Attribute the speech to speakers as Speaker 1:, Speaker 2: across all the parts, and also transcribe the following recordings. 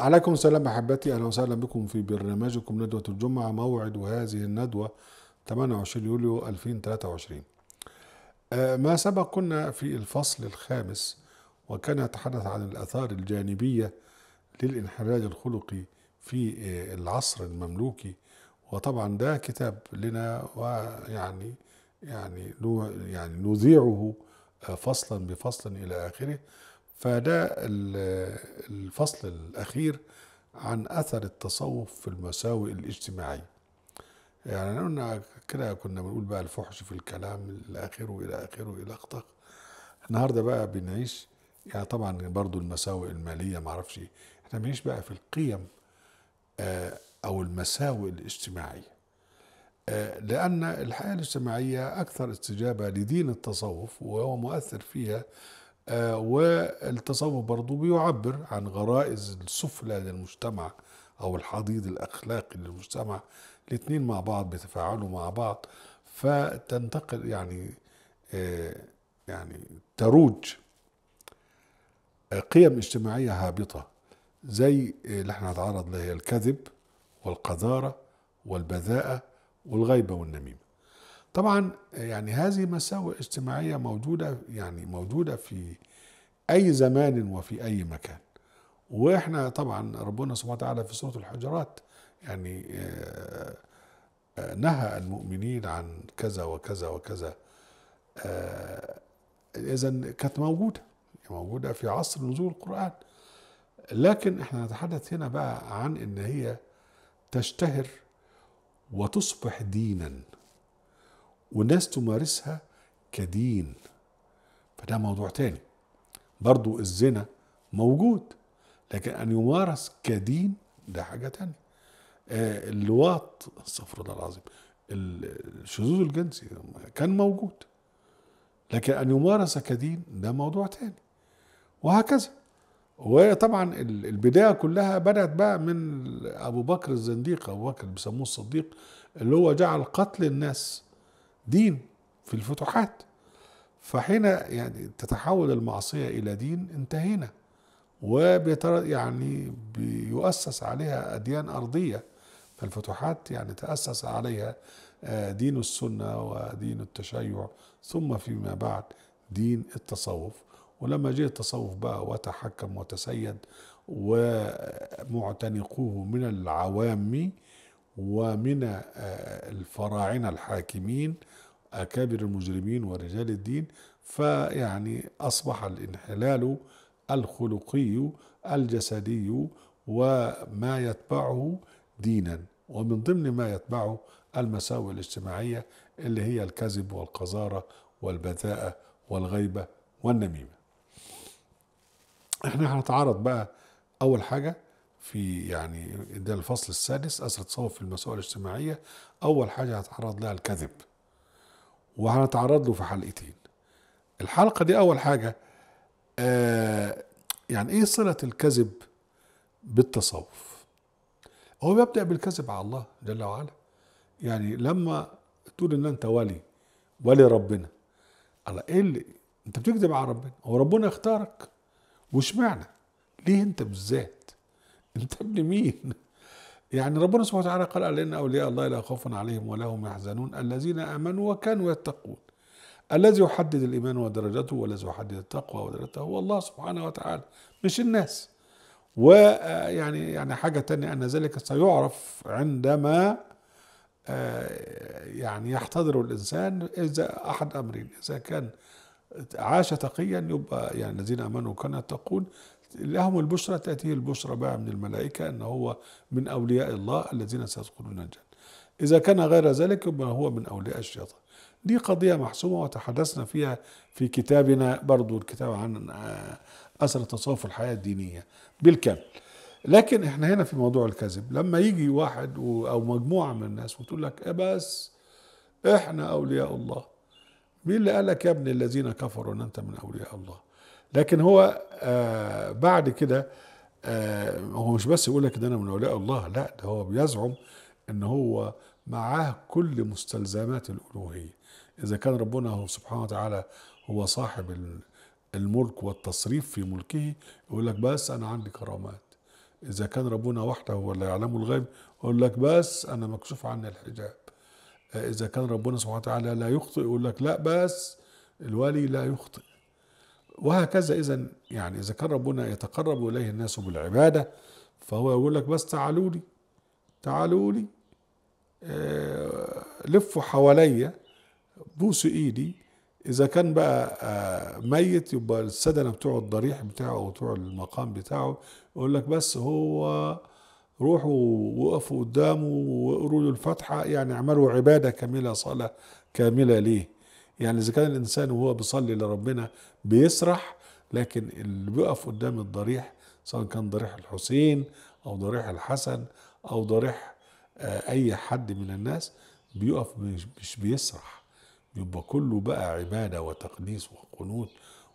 Speaker 1: عليكم السلام أحبتي أهلا وسهلا بكم في برنامجكم ندوة الجمعة موعد هذه الندوة 28 يوليو 2023 آه، ما سبق كنا في الفصل الخامس وكان يتحدث عن الآثار الجانبية للانحراج الخلقي في آه، العصر المملوكي وطبعا ده كتاب لنا ويعني يعني يعني نذيعه آه، فصلا بفصل إلى آخره فده الفصل الأخير عن أثر التصوف في المساوئ الاجتماعية يعني قلنا كده كنا بنقول بقى الفحش في الكلام إلى آخره إلى آخره إلى أخطأ النهاردة بقى بنعيش يعني طبعا برضو المساوئ المالية معرفش إيه احنا بنعيش بقى في القيم آه، أو المساوئ الاجتماعية آه، لأن الحياة الاجتماعية أكثر استجابة لدين التصوف وهو مؤثر فيها آه، والتصوف برضو بيعبر عن غرائز السفلى للمجتمع أو الحضيض الأخلاقي للمجتمع الاثنين مع بعض بيتفاعلوا مع بعض فتنتقل يعني آه، يعني تروج آه، قيم اجتماعية هابطة زي اللي احنا هنتعرض لها الكذب والقذارة والبذاءة والغيبة والنميمة طبعا يعني هذه مساوئ اجتماعية موجودة يعني موجودة في أي زمان وفي أي مكان وإحنا طبعا ربنا سبحانه وتعالى في سورة الحجرات يعني آه، آه، نهى المؤمنين عن كذا وكذا وكذا آه، إذا كانت موجودة موجودة في عصر نزول القرآن لكن احنا نتحدث هنا بقى عن ان هي تشتهر وتصبح دينا والناس تمارسها كدين فده موضوع تاني برضو الزنا موجود لكن أن يمارس كدين ده حاجة تانية آه، اللواط استغفر الله العظيم الشذوذ الجنسي كان موجود لكن أن يمارس كدين ده موضوع تاني وهكذا وطبعا البدايه كلها بدات بقى من ابو بكر الزنديق ابو بكر بيسموه الصديق اللي هو جعل قتل الناس دين في الفتوحات فحين يعني تتحول المعصية إلى دين انتهينا وبيتر يعني بيؤسس عليها أديان أرضية فالفتوحات يعني تأسس عليها آه، دين السنة ودين التشيع ثم فيما بعد دين التصوف ولما جاء التصوف بقى وتحكم وتسيد ومعتنقوه من العوام ومن آه، الفراعنة الحاكمين أكابر المجرمين ورجال الدين فيعني أصبح الانحلال الخلقي الجسدي وما يتبعه دينا ومن ضمن ما يتبعه المساوئ الاجتماعية اللي هي الكذب والقذارة والبذاءة والغيبة والنميمة احنا هنتعرض بقى أول حاجة في يعني ده الفصل السادس أثر التصوف في المسائل الاجتماعية أول حاجة هتعرض لها الكذب وهنتعرض له في حلقتين الحلقة دي أول حاجة آه يعني إيه صلة الكذب بالتصوف هو بيبدأ بالكذب على الله جل وعلا يعني لما تقول ان انت ولي ولي ربنا على ايه اللي انت بتكذب على ربنا هو ربنا اختارك واشمعنى ليه انت بالذات انت ابن مين يعني ربنا سبحانه وتعالى قال ان اولياء الله لا خوف عليهم ولا هم يحزنون الذين امنوا وكانوا يتقون الذي يحدد الايمان ودرجته والذي يحدد التقوى ودرجته هو الله سبحانه وتعالى مش الناس ويعني يعني حاجه تانية ان ذلك سيعرف عندما آه، يعني يحتضر الانسان اذا احد امرين اذا كان عاش تقيا يبقى يعني الذين امنوا كانوا يتقون لهم البشرى تأتيه البشرى بقى من الملائكة أن هو من أولياء الله الذين سيدخلون الجنة إذا كان غير ذلك يبقى هو من أولياء الشيطان دي قضية محسومة وتحدثنا فيها في كتابنا برضو الكتاب عن آه، أثر تصوف الحياة الدينية بالكامل لكن احنا هنا في موضوع الكذب لما يجي واحد او مجموعة من الناس وتقول لك إيه بس احنا اولياء الله مين اللي قالك يا ابن الذين كفروا ان انت من اولياء الله لكن هو آه، بعد كده آه، هو مش بس يقول لك ان انا من اولياء الله لا ده هو بيزعم ان هو معاه كل مستلزمات الالوهيه اذا كان ربنا هو سبحانه وتعالى هو صاحب الملك والتصريف في ملكه يقول لك بس انا عندي كرامات اذا كان ربنا وحده هو اللي يعلم الغيب يقول لك بس انا مكشوف عني الحجاب اذا كان ربنا سبحانه وتعالى لا يخطئ يقول لك لا بس الولي لا يخطئ وهكذا إذا يعني إذا كان ربنا يتقرب إليه الناس بالعبادة فهو يقول لك بس تعالوا لي تعالوا لي آه، لفوا حواليا بوسوا إيدي إذا كان بقى آه، ميت يبقى السدنة بتوع الضريح بتاعه وبتوع المقام بتاعه يقول لك بس هو روحوا وقفوا قدامه وقروا له الفاتحة يعني اعملوا عبادة كاملة صلاة كاملة ليه يعني اذا كان الانسان وهو بيصلي لربنا بيسرح لكن اللي بيقف قدام الضريح سواء كان ضريح الحسين او ضريح الحسن او ضريح آه، اي حد من الناس بيقف مش بيسرح يبقى كله بقى عباده وتقديس وقنوت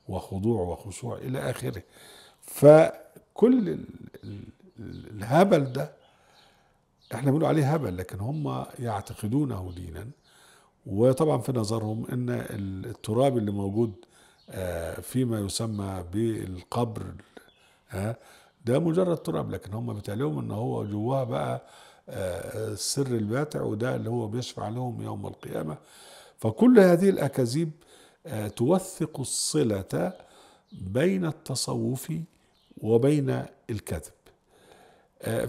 Speaker 1: وخضوع وخشوع الى اخره فكل الهبل ده احنا بنقول عليه هبل لكن هم يعتقدونه دينا وطبعا في نظرهم ان التراب اللي موجود آه، فيما يسمى بالقبر آه، ده مجرد تراب لكن هم بتعلمهم ان هو جواه بقى السر آه، الباتع وده اللي هو بيشفع لهم يوم القيامه فكل هذه الاكاذيب توثق الصله بين التصوف وبين الكذب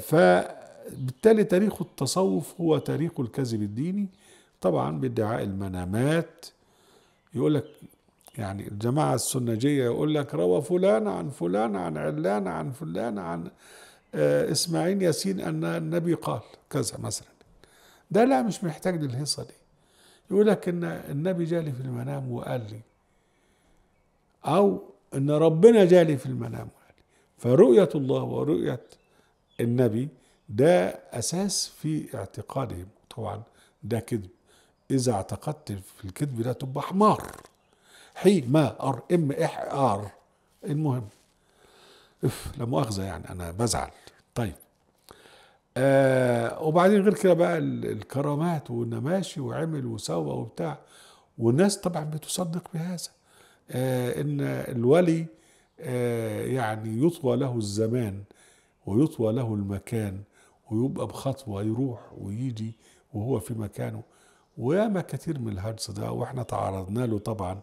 Speaker 1: فبالتالي تاريخ التصوف هو تاريخ الكذب الديني طبعا بادعاء المنامات يقول لك يعني الجماعة السنجية يقول لك روى فلان عن فلان عن علان عن فلان عن آه، إسماعيل ياسين أن النبي قال كذا مثلا ده لا مش محتاج للهيصة دي يقول لك إن النبي جالي في المنام وقال لي أو إن ربنا جالي في المنام وقال لي فرؤية الله ورؤية النبي ده أساس في اعتقادهم طبعا ده كذب إذا اعتقدت في الكذب ده تبقى حمار حي ما ار ام اح ار المهم اف لا مؤاخذة يعني أنا بزعل طيب آه وبعدين غير كده بقى الكرامات ماشي وعمل وسوى وبتاع والناس طبعا بتصدق بهذا آه ان الولي آه يعني يطوى له الزمان ويطوى له المكان ويبقى بخطوه يروح ويجي وهو في مكانه وياما كثير من الهجس ده واحنا تعرضنا له طبعا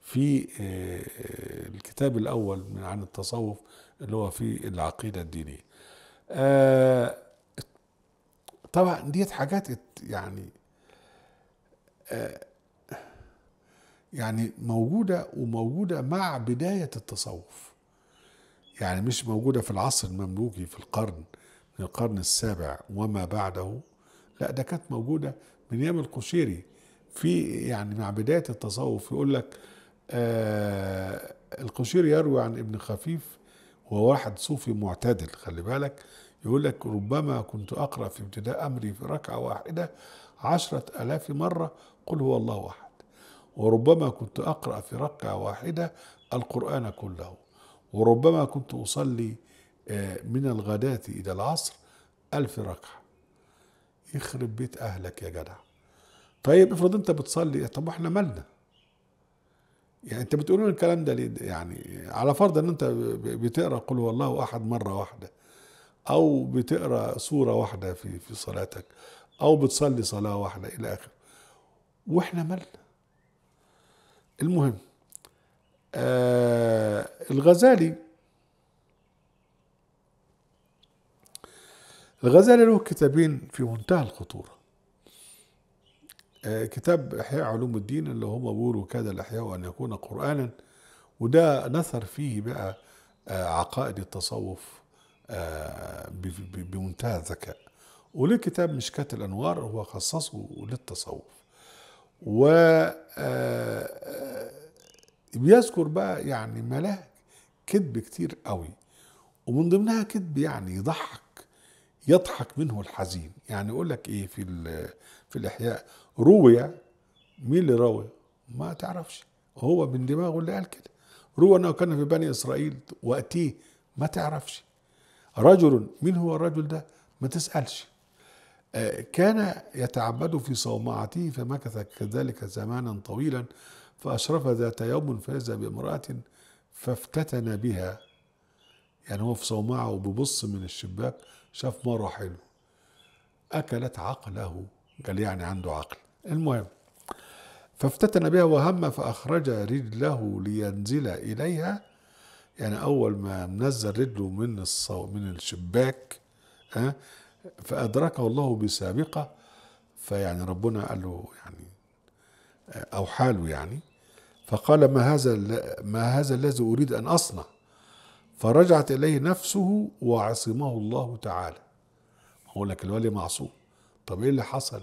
Speaker 1: في آه، آه، الكتاب الاول من عن التصوف اللي هو في العقيده الدينيه آه، طبعا ديت حاجات يعني يعني موجودة وموجودة مع بداية التصوف يعني مش موجودة في العصر المملوكي في القرن من القرن السابع وما بعده لا ده كانت موجودة من ايام القشيري في يعني مع بدايه التصوف يقول لك آه القشيري يروي عن ابن خفيف وهو واحد صوفي معتدل خلي بالك يقول لك ربما كنت أقرأ في ابتداء أمري في ركعة واحدة عشرة ألاف مرة قل هو الله أحد وربما كنت أقرأ في ركعة واحدة القرآن كله وربما كنت أصلي آه، من الغداة إلى العصر ألف ركعة يخرب بيت اهلك يا جدع طيب افرض انت بتصلي طب احنا مالنا يعني انت بتقولون الكلام ده ليه يعني على فرض ان انت بتقرا قل هو الله احد مره واحده او بتقرا سوره واحده في في صلاتك او بتصلي صلاه واحده الى اخره واحنا مالنا المهم آه الغزالي الغزالي له كتابين في منتهى الخطورة آه، كتاب إحياء علوم الدين اللي هم بيقولوا كاد الإحياء أن يكون قرآنا وده نثر فيه بقى آه، عقائد التصوف آه، بمنتهى الذكاء وليه كتاب مشكاة الأنوار هو خصصه للتصوف و بيذكر بقى يعني ملاك كذب كتير قوي ومن ضمنها كذب يعني يضحك يضحك منه الحزين يعني يقول لك ايه في في الاحياء روي مين اللي روي ما تعرفش هو من دماغه اللي قال كده روى انه كان في بني اسرائيل وقتيه ما تعرفش رجل مين هو الرجل ده ما تسالش آه، كان يتعبد في صومعته فمكث كذلك زمانا طويلا فاشرف ذات يوم فاز بامراه فافتتن بها يعني هو في صومعة وبيبص من الشباك شاف مرة حلو أكلت عقله قال يعني عنده عقل المهم فافتتن بها وهم فأخرج رجله لينزل إليها يعني أول ما نزل رجله من الصو من الشباك ها فأدركه الله بسابقة فيعني ربنا قال له يعني أو حاله يعني فقال ما هذا ما هذا الذي أريد أن أصنع فرجعت إليه نفسه وعصمه الله تعالى هقول لك الولي معصوم طب إيه اللي حصل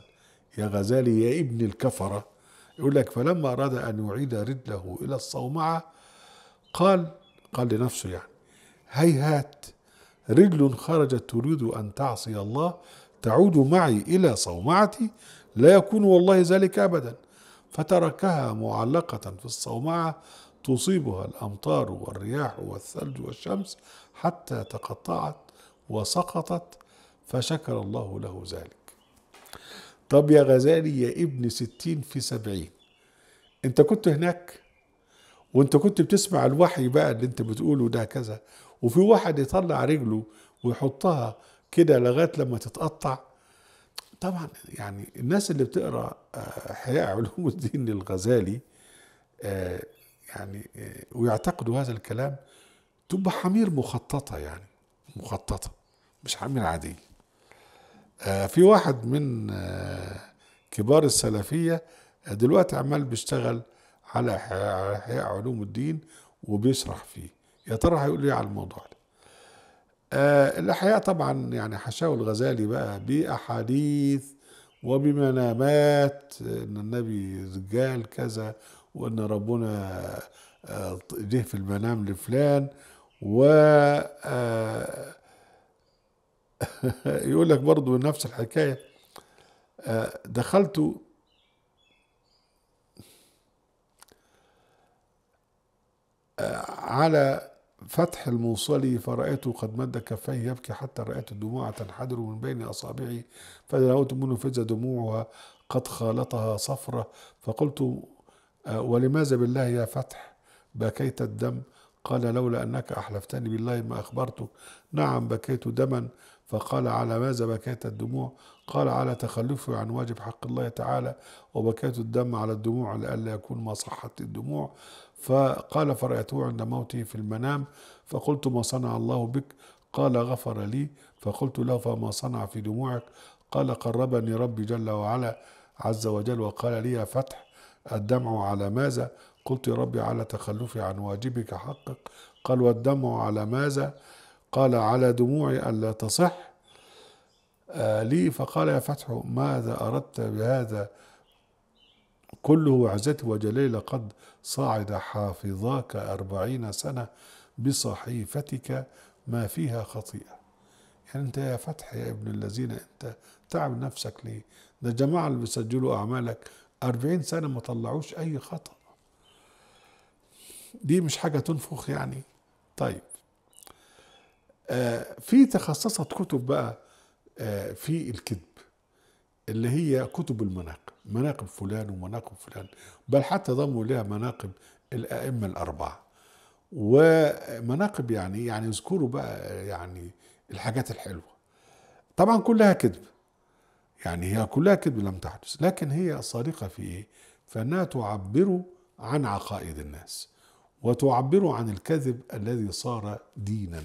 Speaker 1: يا غزالي يا ابن الكفرة يقول لك فلما أراد أن يعيد رجله إلى الصومعة قال قال لنفسه يعني هيهات رجل خرجت تريد أن تعصي الله تعود معي إلى صومعتي لا يكون والله ذلك أبدا فتركها معلقة في الصومعة تصيبها الامطار والرياح والثلج والشمس حتى تقطعت وسقطت فشكر الله له ذلك طب يا غزالي يا ابن ستين في سبعين انت كنت هناك وانت كنت بتسمع الوحي بقى اللي انت بتقوله ده كذا وفي واحد يطلع رجله ويحطها كده لغايه لما تتقطع طبعا يعني الناس اللي بتقرا احياء آه، علوم الدين للغزالي آه، يعني آه، ويعتقدوا هذا الكلام تبقى حمير مخططة يعني مخططة مش حمير عادية آه، في واحد من آه، كبار السلفية دلوقتي عمال بيشتغل على إحياء علوم الدين وبيشرح فيه يا ترى هيقول ايه على الموضوع ده الأحياء طبعا يعني حشاه الغزالي بقى بأحاديث وبمنامات إن النبي رجال كذا وان ربنا آه، جه في المنام لفلان و آه، يقول لك برضو نفس الحكاية آه، دخلت على فتح الموصلي فرأيته قد مد كفيه يبكي حتى رأيت الدموع تنحدر من بين أصابعه فدعوت منه فإذا دموعها قد خالطها صفرة فقلت ولماذا بالله يا فتح بكيت الدم قال لولا أنك أحلفتني بالله ما أخبرتك نعم بكيت دما فقال على ماذا بكيت الدموع قال على تخلفي عن واجب حق الله تعالى وبكيت الدم على الدموع لئلا يكون ما صحت الدموع فقال فرأيته عند موته في المنام فقلت ما صنع الله بك قال غفر لي فقلت له فما صنع في دموعك قال قربني ربي جل وعلا عز وجل وقال لي يا فتح الدمع على ماذا قلت يا ربي على تخلفي عن واجبك حقك قال والدمع على ماذا قال على دموعي ألا تصح آه لي فقال يا فتح ماذا أردت بهذا كله عزتي وجلالي لقد صعد حافظاك أربعين سنة بصحيفتك ما فيها خطيئة يعني أنت يا فتح يا ابن الذين أنت تعب نفسك ليه ده جماعة اللي بيسجلوا أعمالك 40 سنة ما طلعوش أي خطأ دي مش حاجة تنفخ يعني طيب آه في تخصصت كتب بقى آه في الكذب اللي هي كتب المناقب مناقب فلان ومناقب فلان بل حتى ضموا لها مناقب الأئمة الأربعة ومناقب يعني يعني يذكروا بقى يعني الحاجات الحلوة طبعا كلها كذب يعني هي كلها كذب لم تحدث لكن هي صادقة في إيه؟ فإنها تعبر عن عقائد الناس وتعبر عن الكذب الذي صار دينا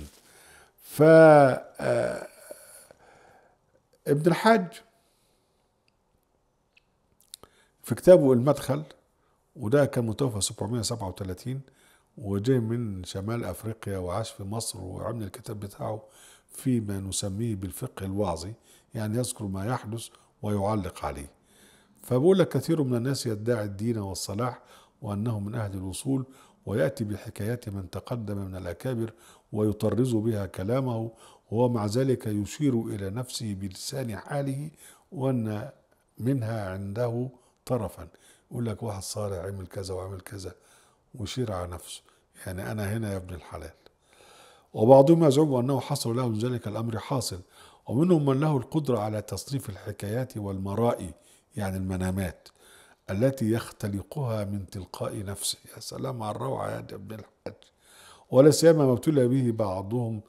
Speaker 1: ف آه، ابن الحاج في كتابه المدخل وده كان متوفى 737 وجاي من شمال افريقيا وعاش في مصر وعمل الكتاب بتاعه فيما نسميه بالفقه الوعظي يعني يذكر ما يحدث ويعلق عليه فبقول لك كثير من الناس يدعي الدين والصلاح وأنه من أهل الوصول ويأتي بحكايات من تقدم من الأكابر ويطرز بها كلامه وهو مع ذلك يشير إلى نفسه بلسان حاله وأن منها عنده طرفا يقول لك واحد صالح عمل كذا وعمل كذا ويشير على نفسه يعني أنا هنا يا ابن الحلال وبعضهم يزعم أنه حصل من ذلك الأمر حاصل ومنهم من له القدرة على تصنيف الحكايات والمرائي يعني المنامات التي يختلقها من تلقاء نفسه يا سلام على الروعة يا ابن الحاج ولا سيما ما ابتلي به بعضهم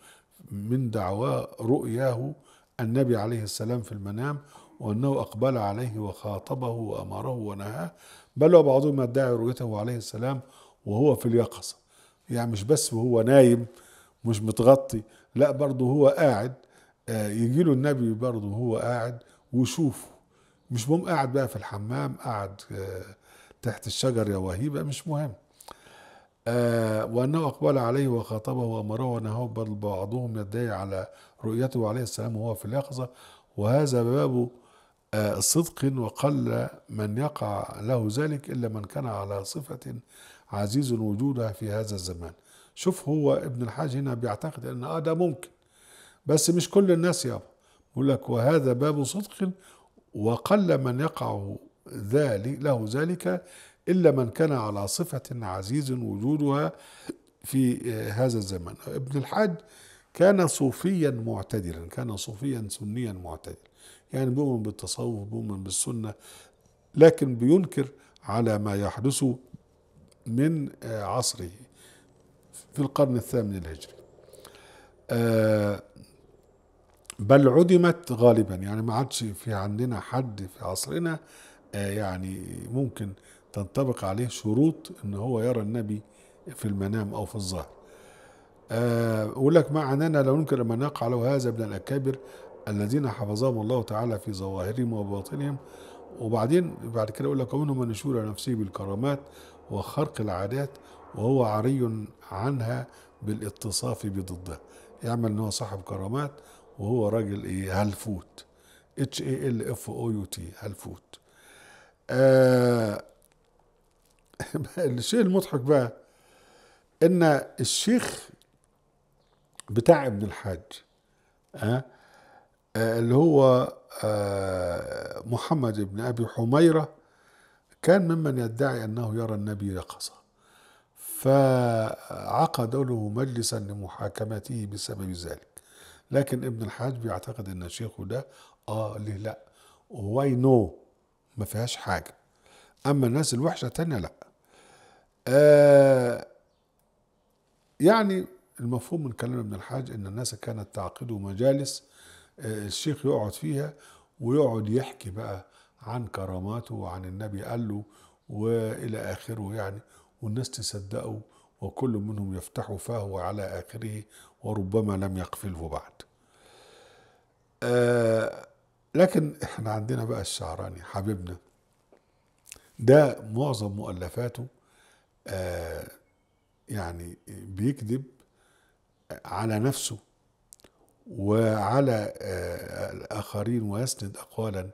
Speaker 1: من دعوى رؤياه النبي عليه السلام في المنام وأنه أقبل عليه وخاطبه وأمره ونهاه بل وبعضهم ادعي رؤيته عليه السلام وهو في اليقظة يعني مش بس وهو نايم مش متغطي لا برضه هو قاعد آه، يجي له النبي برضه هو قاعد وشوفه مش مهم قاعد بقى في الحمام قاعد آه، تحت الشجر يا وهيبة مش مهم آه، وأنه أقبل عليه وخاطبه وأمره ونهاه بل بعضهم يدعي على رؤيته عليه السلام وهو في اليقظة وهذا باب صدق وقل من يقع له ذلك إلا من كان على صفة عزيز وجودها في هذا الزمان شوف هو ابن الحاج هنا بيعتقد ان اه ده ممكن بس مش كل الناس يابا بيقول لك وهذا باب صدق وقل من يقع ذلك له ذلك الا من كان على صفه عزيز وجودها في هذا الزمن ابن الحاج كان صوفيا معتدلا كان صوفيا سنيا معتدلا يعني بيؤمن بالتصوف بيؤمن بالسنه لكن بينكر على ما يحدث من عصره في القرن الثامن الهجري آه، بل عدمت غالبا يعني ما عادش في عندنا حد في عصرنا آه، يعني ممكن تنطبق عليه شروط ان هو يرى النبي في المنام او في الظهر آه، أقول لك ما عندنا لا يمكن أن نقع له هذا من الأكابر الذين حفظهم الله تعالى في ظواهرهم وباطنهم وبعدين بعد كده يقول لك ومنهم من يشور نفسه بالكرامات وخرق العادات وهو عري عنها بالاتصاف بضده يعمل ان هو صاحب كرامات وهو راجل ايه هلفوت اتش اي ال اف او يو تي هلفوت آه الشيء المضحك بقى ان الشيخ بتاع ابن الحاج ها آه آه، اللي هو آه، محمد بن أبي حميرة كان ممن يدعي أنه يرى النبي يقظة فعقد له مجلسا لمحاكمته بسبب ذلك لكن ابن الحاج بيعتقد ان شيخه ده اه ليه لا واي نو ما فيهاش حاجه اما الناس الوحشه تانية لا آه يعني المفهوم من كلام ابن الحاج ان الناس كانت تعقد مجالس الشيخ يقعد فيها ويقعد يحكي بقى عن كراماته وعن النبي قال له والى اخره يعني والناس تصدقه وكل منهم يفتح فهو على اخره وربما لم يقفله بعد. آه لكن احنا عندنا بقى الشعراني حبيبنا ده معظم مؤلفاته آه يعني بيكذب على نفسه وعلى آه، الآخرين ويسند أقوالا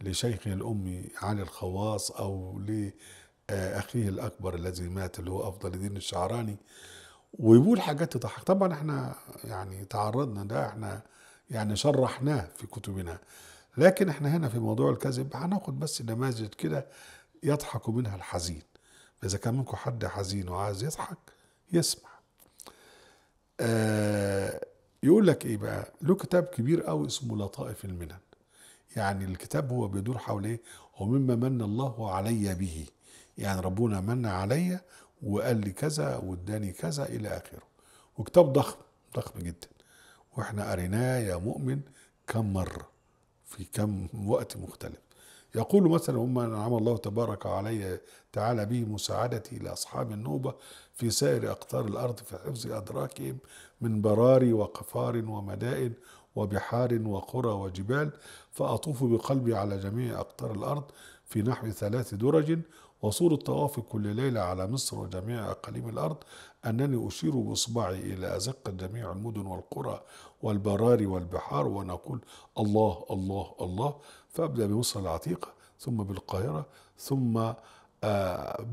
Speaker 1: لشيخه الأمي علي الخواص أو لأخيه آه، الأكبر الذي مات اللي هو أفضل الدين الشعراني ويقول حاجات تضحك طبعا احنا يعني تعرضنا ده احنا يعني شرحناه في كتبنا لكن احنا هنا في موضوع الكذب هناخد بس نماذج كده يضحك منها الحزين فاذا كان منكم حد حزين وعايز يضحك يسمع آه يقول لك ايه بقى له كتاب كبير قوي اسمه لطائف المنن يعني الكتاب هو بيدور حول ايه ومما من الله علي به يعني ربنا من علي وقال لي كذا واداني كذا الى اخره وكتاب ضخم ضخم جدا واحنا قريناه يا مؤمن كم مره في كم وقت مختلف يقول مثلا وما انعم الله تبارك علي تعالى به مساعدتي لأصحاب النوبة في سائر أقطار الأرض في حفظ أدراكهم من برار وقفار ومدائن وبحار وقرى وجبال فأطوف بقلبي على جميع أقطار الأرض في نحو ثلاث درج وصور الطواف كل ليلة على مصر وجميع أقاليم الأرض أنني أشير بإصبعي إلى أزقة جميع المدن والقرى والبراري والبحار ونقول الله الله الله فأبدأ بمصر العتيقة ثم بالقاهرة ثم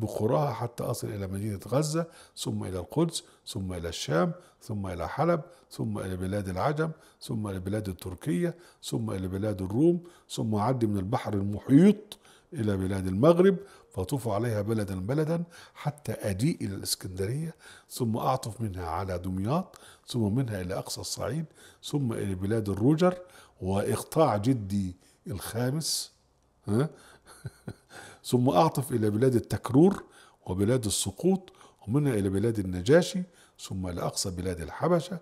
Speaker 1: بقراها حتى أصل إلى مدينة غزة ثم إلى القدس ثم إلى الشام ثم إلى حلب ثم إلى بلاد العجم ثم إلى بلاد التركية ثم إلى بلاد الروم ثم أعدي من البحر المحيط إلى بلاد المغرب فطوف عليها بلدا بلدا حتى أجيء إلى الإسكندرية ثم أعطف منها على دمياط ثم منها إلى أقصى الصعيد ثم إلى بلاد الروجر وإقطاع جدي الخامس ها ثم أعطف إلى بلاد التكرور وبلاد السقوط ومنها إلى بلاد النجاشي ثم إلى أقصى بلاد الحبشة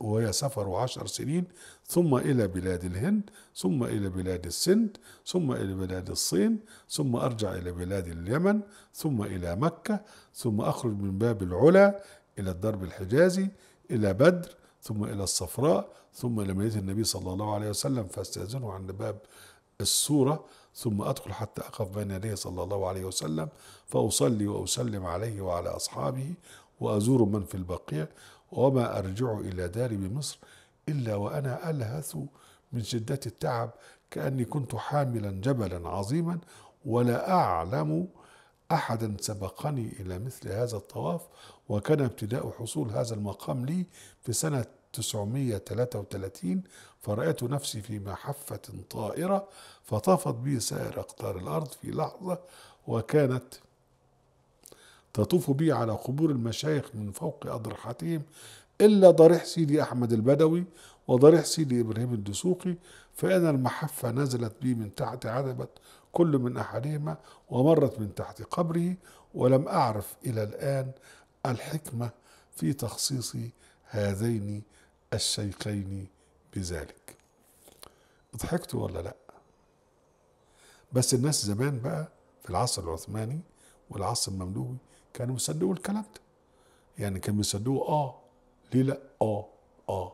Speaker 1: وهي سفر عشر سنين ثم إلى بلاد الهند ثم إلى بلاد السند ثم إلى بلاد الصين ثم أرجع إلى بلاد اليمن ثم إلى مكة ثم أخرج من باب العلا إلى الدرب الحجازي إلى بدر ثم إلى الصفراء ثم إلى مدينة النبي صلى الله عليه وسلم فاستأذنه عند باب الصورة ثم أدخل حتى أقف بين يديه صلى الله عليه وسلم فأصلي وأسلم عليه وعلى أصحابه وأزور من في البقيع وما أرجع إلى داري بمصر إلا وأنا ألهث من شدة التعب كأني كنت حاملا جبلا عظيما ولا أعلم أحدا سبقني إلى مثل هذا الطواف وكان ابتداء حصول هذا المقام لي في سنة 933 فرأيت نفسي في محفة طائرة فطافت بي سائر أقطار الأرض في لحظة وكانت تطوف بي على قبور المشايخ من فوق أضرحتهم إلا ضريح سيدي أحمد البدوي وضريح سيدي إبراهيم الدسوقي فإن المحفة نزلت بي من تحت عذبة كل من أحدهما ومرت من تحت قبره ولم أعرف إلى الآن الحكمة في تخصيص هذين الشيخين بذلك ضحكتوا ولا لا بس الناس زمان بقى في العصر العثماني والعصر المملوكي كانوا بيصدقوا الكلام ده يعني كانوا بيصدقوا اه ليه لا اه اه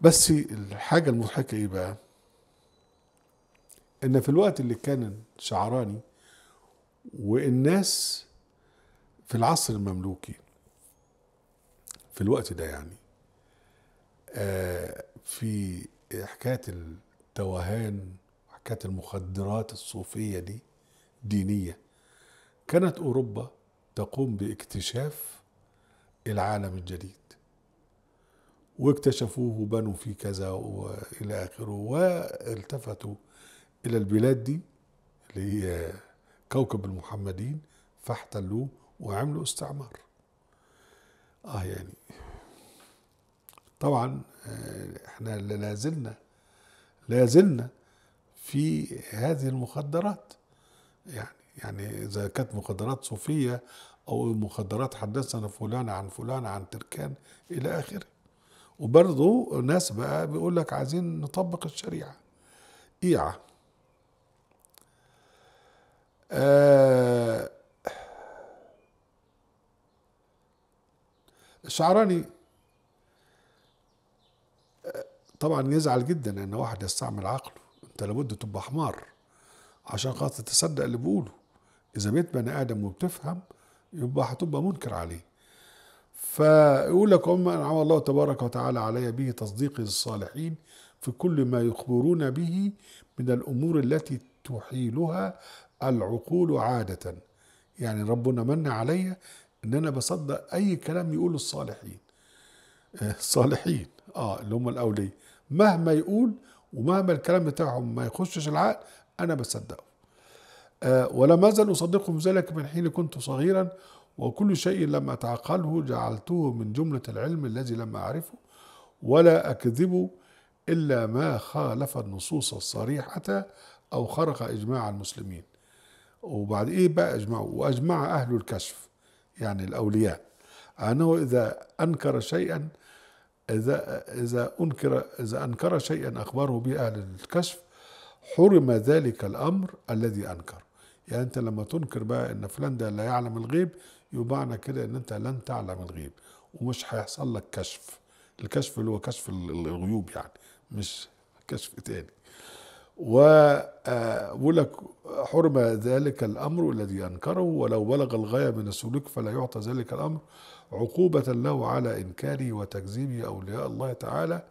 Speaker 1: بس الحاجه المضحكه ايه بقى ان في الوقت اللي كان شعراني والناس في العصر المملوكي في الوقت ده يعني في حكاية التوهان وحكاية المخدرات الصوفية دي دينية كانت أوروبا تقوم باكتشاف العالم الجديد واكتشفوه وبنوا فيه كذا وإلى آخره والتفتوا إلى البلاد دي اللي هي كوكب المحمدين فاحتلوه وعملوا استعمار اه يعني طبعا آه، احنا لا زلنا لا زلنا في هذه المخدرات يعني يعني اذا كانت مخدرات صوفيه او مخدرات حدثنا فلان عن فلان عن تركان الى اخره وبرضه ناس بقى بيقول لك عايزين نطبق الشريعه ايعه آه الشعراني طبعا يزعل جدا ان واحد يستعمل عقله انت لابد تبقى حمار عشان خاطر تصدق اللي بيقوله اذا بيت بني ادم وبتفهم يبقى هتبقى منكر عليه فيقول لك وما انعم الله تبارك وتعالى علي به تصديقي للصالحين في كل ما يخبرون به من الامور التي تحيلها العقول عاده يعني ربنا من عليا ان انا بصدق اي كلام يقوله الصالحين آه، الصالحين اه اللي هم الاولياء مهما يقول ومهما الكلام بتاعهم ما يخشش العقل أنا بصدقه أه ولم أزل أصدقهم ذلك من حين كنت صغيرا وكل شيء لما أتعقله جعلته من جملة العلم الذي لم أعرفه ولا أكذب إلا ما خالف النصوص الصريحة أو خرق إجماع المسلمين وبعد إيه بقى أجمعوا وأجمع أهل الكشف يعني الأولياء أنه إذا أنكر شيئا إذا إذا أنكر إذا أنكر شيئا أخبره به أهل الكشف حرم ذلك الأمر الذي أنكر يعني أنت لما تنكر بقى إن فلان ده لا يعلم الغيب يبقى معنى كده إن أنت لن تعلم الغيب ومش هيحصل لك كشف الكشف اللي هو كشف الغيوب يعني مش كشف تاني وأقول آه، لك حرم ذلك الأمر الذي أنكره ولو بلغ الغاية من السلوك فلا يعطى ذلك الأمر عقوبة له على إنكاره وتكذيبه أولياء الله تعالى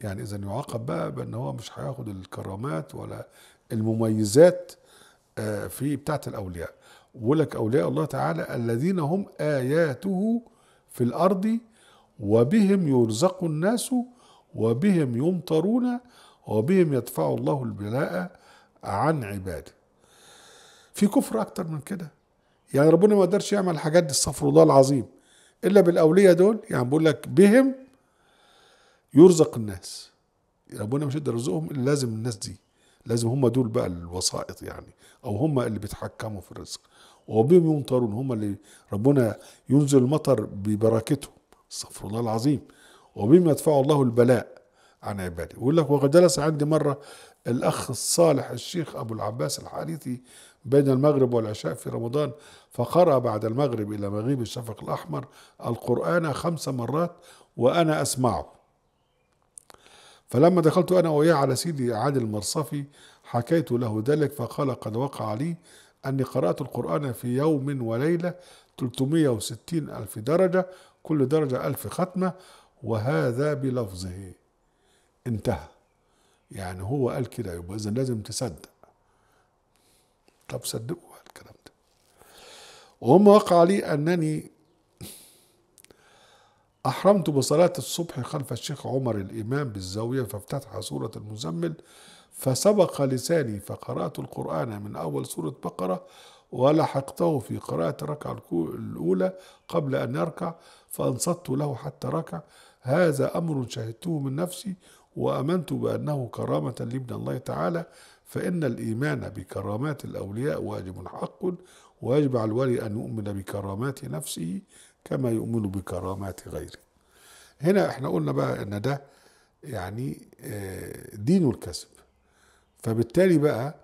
Speaker 1: يعني إذا يعاقب بقى بأن هو مش هياخد الكرامات ولا المميزات آه، في بتاعة الأولياء ولك أولياء الله تعالى الذين هم آياته في الأرض وبهم يرزق الناس وبهم يمطرون وبهم يدفع الله البلاء عن عباده في كفر أكتر من كده يعني ربنا ما قدرش يعمل الحاجات دي استغفر الله العظيم إلا بالاولياء دول يعني بقول لك بهم يرزق الناس ربنا مش يقدر يرزقهم إلا لازم الناس دي لازم هم دول بقى الوسائط يعني أو هم اللي بيتحكموا في الرزق وبهم يمطرون هم اللي ربنا ينزل المطر ببركتهم استغفر الله العظيم وبهم يدفع الله البلاء عن عباده يقول لك وقد جلس عندي مرة الأخ الصالح الشيخ أبو العباس الحارثي بين المغرب والعشاء في رمضان فقرأ بعد المغرب إلى مغيب الشفق الأحمر القرآن خمس مرات وأنا أسمعه فلما دخلت أنا وياه على سيدي عاد المرصفي حكيت له ذلك فقال قد وقع لي أني قرأت القرآن في يوم وليلة 360 ألف درجة كل درجة ألف ختمة وهذا بلفظه انتهى يعني هو قال كده يبقى اذا لازم تصدق طب صدقوا الكلام ده وهم وقع لي انني أحرمت بصلاة الصبح خلف الشيخ عمر الإمام بالزاوية فافتتح سورة المزمل فسبق لساني فقرأت القرآن من أول سورة بقرة ولحقته في قراءة الركعة الأولى قبل أن يركع فأنصت له حتى ركع هذا أمر شهدته من نفسي وامنت بانه كرامه لابن الله تعالى فان الايمان بكرامات الاولياء واجب حق ويجب على الولي ان يؤمن بكرامات نفسه كما يؤمن بكرامات غيره هنا احنا قلنا بقى ان ده يعني آه، دين الكذب فبالتالي بقى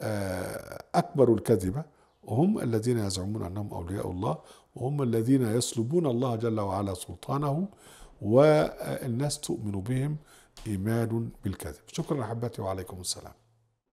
Speaker 1: آه، أكبر الكذبة هم الذين يزعمون أنهم أولياء الله وهم الذين يسلبون الله جل وعلا سلطانه والناس تؤمن بهم إيمان بالكذب شكرا أحبتي وعليكم السلام